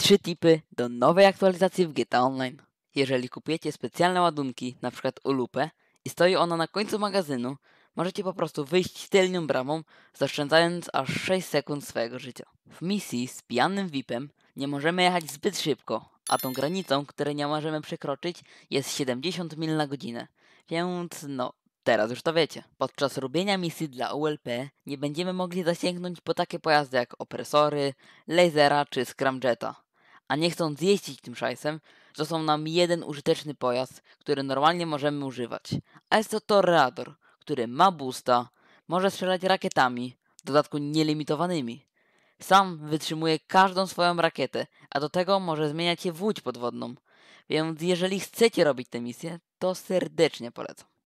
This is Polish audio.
Trzy tipy do nowej aktualizacji w GTA Online. Jeżeli kupujecie specjalne ładunki, np. ulupę i stoi ona na końcu magazynu, możecie po prostu wyjść tylnią bramą, zaoszczędzając aż 6 sekund swojego życia. W misji z pijanym VIP-em nie możemy jechać zbyt szybko, a tą granicą, której nie możemy przekroczyć, jest 70 mil na godzinę. Więc no, Teraz już to wiecie. Podczas robienia misji dla ULP nie będziemy mogli zasięgnąć po takie pojazdy jak opresory, lasera czy scramjeta a nie chcąc jeździć tym szajsem, został nam jeden użyteczny pojazd, który normalnie możemy używać. A jest to Torrador, który ma boosta, może strzelać rakietami, w dodatku nielimitowanymi. Sam wytrzymuje każdą swoją rakietę, a do tego może zmieniać się w łódź podwodną. Więc jeżeli chcecie robić tę misję, to serdecznie polecam.